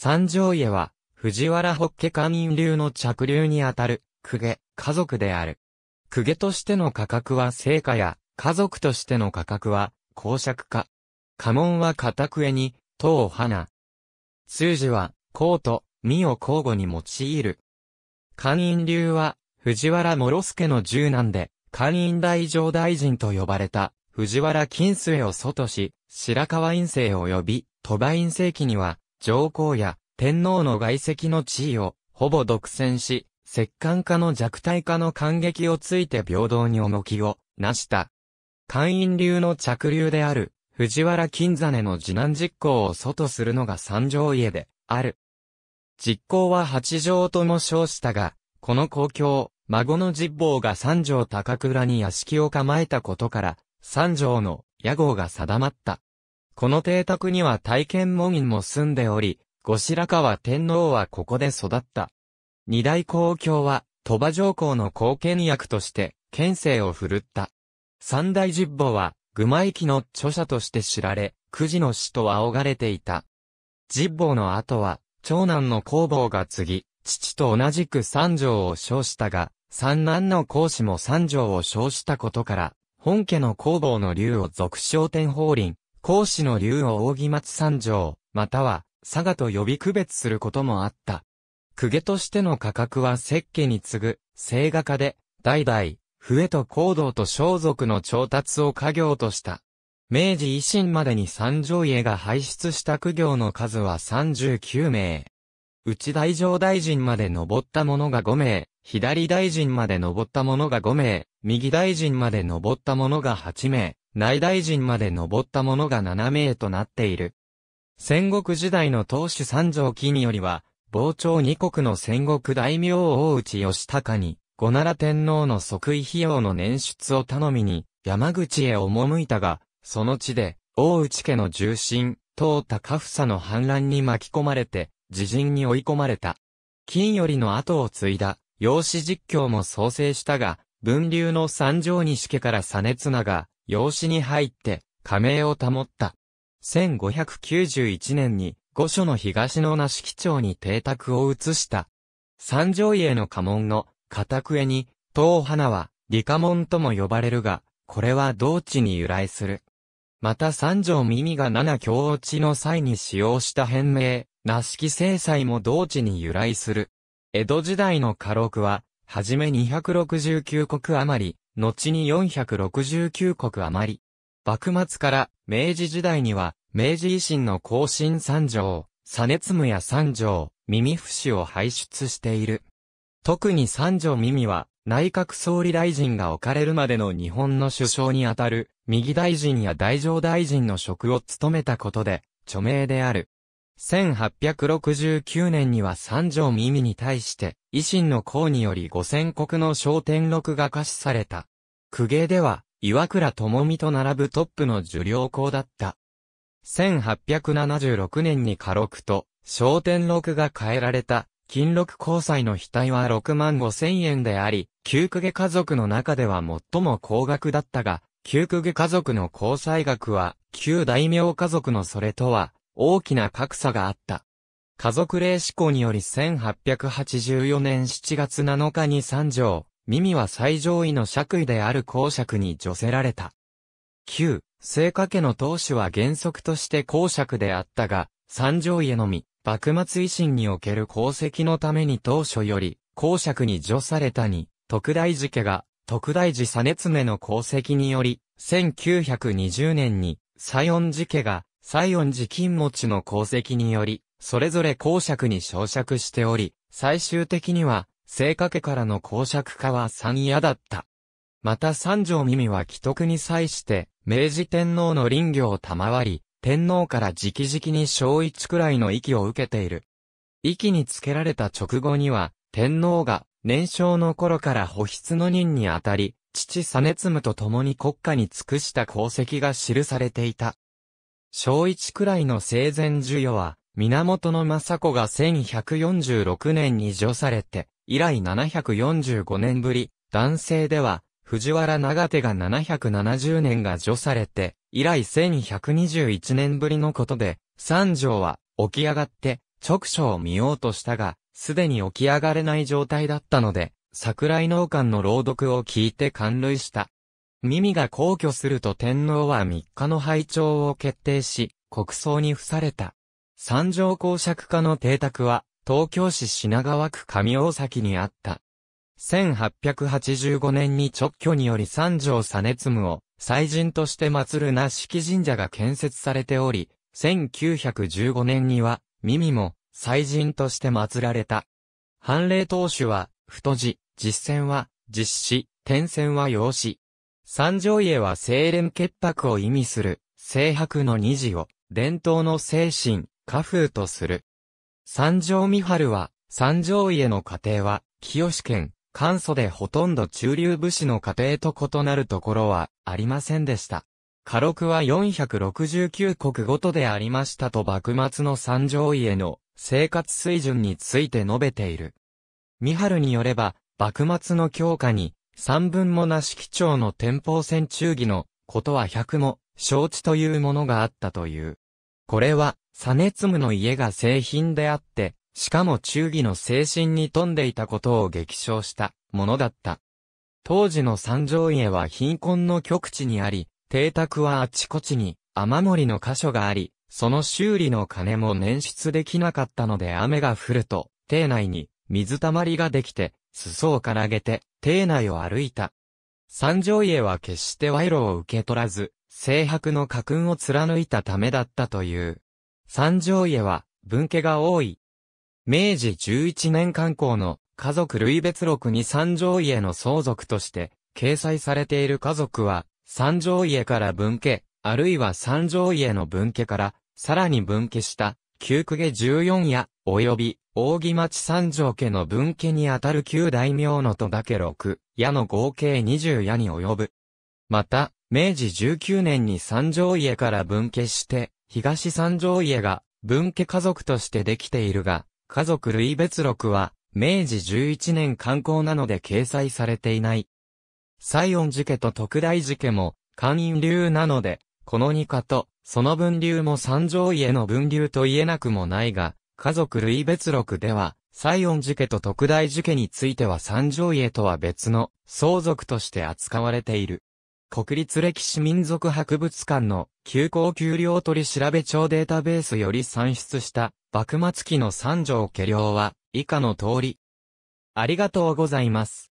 三条家は、藤原北家官員流の着流にあたる、公家、家族である。公家としての価格は成果や、家族としての価格は、公爵化。家紋は片笛に、唐花。通時は、公と、身を交互に用いる。官院流は、藤原諸助の十男で、官院大上大臣と呼ばれた、藤原金末を外し、白川院政及び、鳥羽院政期には、上皇や天皇の外籍の地位をほぼ独占し、摂関化の弱体化の感激をついて平等に重きをなした。官員流の着流である藤原金根の次男実行を祖とするのが三条家である。実行は八条とも称したが、この公共、孫の実坊が三条高倉に屋敷を構えたことから、三条の屋号が定まった。この邸宅には大剣門院も住んでおり、後白河天皇はここで育った。二大公共は、鳥羽上皇の後見役として、県政を振るった。三大十母は、愚前記の著者として知られ、九時の死と仰がれていた。十母の後は、長男の工房が継ぎ、父と同じく三条を称したが、三男の孔子も三条を称したことから、本家の工房の竜を俗称天法輪、孔子の竜を扇松三条、または佐賀と呼び区別することもあった。公家としての価格は石家に次ぐ、聖画家で、代々、笛と行動と装束の調達を家業とした。明治維新までに三条家が排出した苦行の数は39名。内大乗大臣まで登った者が5名、左大臣まで登った者が5名、右大臣まで登った者が8名。内大臣まで登った者が7名となっている。戦国時代の当主三条金によりは、傍聴二国の戦国大名大内義高に、五奈良天皇の即位費用の捻出を頼みに、山口へ赴いたが、その地で、大内家の重臣、東高房の反乱に巻き込まれて、自陣に追い込まれた。金よりの後を継いだ、養子実況も創生したが、文流の三条西家から熱なが、養子に入って、加盟を保った。1591年に、御所の東の那敷町に邸宅を移した。三条家の家紋の、片笛に、東花は、理家紋とも呼ばれるが、これは同地に由来する。また三条耳が七京落ちの際に使用した変名、那式制裁も同地に由来する。江戸時代の家禄は、はじめ269国余り、後に469国余り。幕末から明治時代には、明治維新の新参三条、熱務や三条、耳伏を輩出している。特に三条耳は、内閣総理大臣が置かれるまでの日本の首相にあたる、右大臣や大乗大臣の職を務めたことで、著名である。1869年には三条耳に対して、維新の功により五千国の小天禄が可視された。公家では、岩倉智美と並ぶトップの受領校だった。1876年に家録と、小天禄が変えられた、金禄交際の額は6万5千円であり、旧公家家族の中では最も高額だったが、旧公家家族の交際額は、旧大名家族のそれとは、大きな格差があった。家族霊志向により1884年7月7日に三条、耳は最上位の爵位である公爵に除せられた。9、聖家家の当主は原則として公爵であったが、三条家のみ、幕末維新における功績のために当初より、公爵に除されたに、徳大寺家が、徳大寺実常の功績により、1920年に、西園寺家が、西園寺金持ちの功績により、それぞれ公爵に昇爵しており、最終的には、聖家家からの公爵化は三夜だった。また三条耳は既得に際して、明治天皇の林業を賜り、天皇から直々に小一くらいの息を受けている。息につけられた直後には、天皇が年少の頃から保筆の任にあたり、父実むと共に国家に尽くした功績が記されていた。小一くらいの生前授与は、源政子が1146年に除されて、以来745年ぶり、男性では、藤原長手が770年が除されて、以来1121年ぶりのことで、三条は、起き上がって、直所を見ようとしたが、すでに起き上がれない状態だったので、桜井農館の朗読を聞いて感涙した。耳が皇居すると天皇は3日の拝聴を決定し、国葬に付された。三条公爵家の邸宅は、東京市品川区上大崎にあった。1885年に直居により三条実務を、祭神として祀るな式神社が建設されており、1915年には、耳も、祭神として祀られた。判例当主は、太字、実践は、実施、転戦は用子。三条家は清廉潔白を意味する、清白の二字を、伝統の精神、家風とする。三条三春は、三条家の家庭は、清県、簡素でほとんど中流武士の家庭と異なるところはありませんでした。家禄は469国ごとでありましたと幕末の三条家の生活水準について述べている。三春によれば、幕末の強化に三分もなし基調の天保線中義のことは百も承知というものがあったという。これは、ツムの家が製品であって、しかも忠義の精神に富んでいたことを激賞したものだった。当時の三条家は貧困の極地にあり、邸宅はあちこちに雨漏りの箇所があり、その修理の金も捻出できなかったので雨が降ると、邸内に水たまりができて、裾をからげて、邸内を歩いた。三条家は決して賄賂を受け取らず、政白の家訓を貫いたためだったという。三条家は、分家が多い。明治十一年刊行の家族類別録に三条家の相続として掲載されている家族は、三条家から分家、あるいは三条家の分家から、さらに分家した、旧区家十四や及び、扇町三条家の分家にあたる旧大名の戸だけ6、矢の合計20矢に及ぶ。また、明治19年に三条家から分家して、東三条家が分家家族としてできているが、家族類別録は、明治11年刊行なので掲載されていない。西園寺家と徳大寺家も、官員流なので、この2家と、その分流も三条家の分流と言えなくもないが、家族類別録では、西園寺家と特大寺家については三条家とは別の相続として扱われている。国立歴史民族博物館の休校給料取調べ帳データベースより算出した幕末期の三条家領は以下の通り。ありがとうございます。